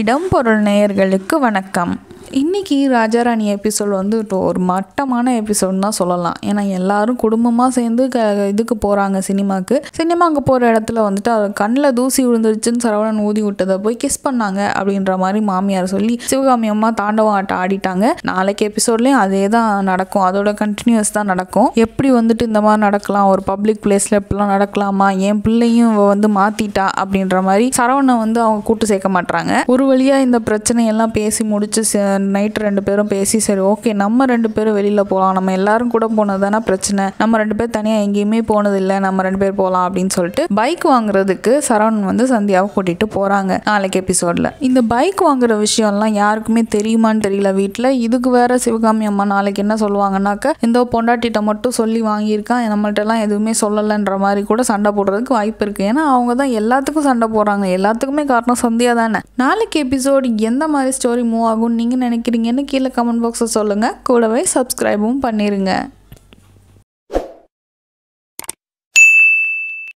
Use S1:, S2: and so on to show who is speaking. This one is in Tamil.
S1: இடம்பொருள் நேயர்களுக்கு வணக்கம் இன்றைக்கி ராஜாராணி எபிசோட் வந்து ஒரு மட்டமான எபிசோடுன்னு தான் சொல்லலாம் ஏன்னா எல்லாரும் குடும்பமாக சேர்ந்து க இதுக்கு போகிறாங்க சினிமாவுக்கு சினிமாவுக்கு போகிற இடத்துல வந்துட்டு அது கண்ணில் தூசி விழுந்துருச்சுன்னு சரவணன் ஊதி விட்டதை போய் கிஸ் பண்ணாங்க அப்படின்ற மாதிரி மாமியார் சொல்லி சிவகாமி அம்மா தாண்டவம் ஆட்டம் ஆடிட்டாங்க நாளைக்கு எபிசோட்லேயும் அதே தான் நடக்கும் அதோட கண்டினியூஸ் தான் நடக்கும் எப்படி வந்துட்டு இந்த மாதிரி நடக்கலாம் ஒரு பப்ளிக் பிளேஸில் இப்படிலாம் நடக்கலாமா என் பிள்ளையும் வந்து மாற்றிட்டா அப்படின்ற மாதிரி சரவணை வந்து அவங்க கூட்டு சேர்க்க மாட்டாங்க ஒரு வழியாக இந்த பிரச்சனையெல்லாம் பேசி முடிச்சு நைட் ரெண்டு பேரும் பேசி சரி ஓகே நம்ம ரெண்டு பேரும் வெளியில் போகலாம் நம்ம எல்லாரும் கூட போனது தானே பிரச்சனை நம்ம ரெண்டு பேர் தனியாக எங்கேயுமே போனதில்லை நம்ம ரெண்டு பேர் போகலாம் அப்படின்னு சொல்லிட்டு பைக் வாங்குறதுக்கு சரவணன் வந்து சந்தியாவை கூட்டிகிட்டு போகிறாங்க நாளைக்கு எபிசோடில் இந்த பைக் வாங்குற விஷயம்லாம் யாருக்குமே தெரியுமான்னு தெரியல வீட்டில் இதுக்கு வேற சிவகாமி அம்மா நாளைக்கு என்ன சொல்லுவாங்கன்னாக்க இந்த பொண்டாட்டிகிட்ட மட்டும் சொல்லி வாங்கியிருக்கான் நம்மள்ட்டலாம் எதுவுமே சொல்லலைன்ற மாதிரி கூட சண்டை போடுறதுக்கு வாய்ப்பு இருக்குது ஏன்னா அவங்க தான் எல்லாத்துக்கும் சண்டை போடுறாங்க எல்லாத்துக்குமே காரணம் சந்தியா தானே நாளைக்கு எபிசோடு எந்த மாதிரி ஸ்டோரி மூவ் ஆகும்னு நீங்கள் நினைக்கிறீங்கன்னு கீழே கமெண்ட் பாக்ஸில் சொல்லுங்கள் கூடவே சப்ஸ்கிரைபும் பண்ணிடுங்க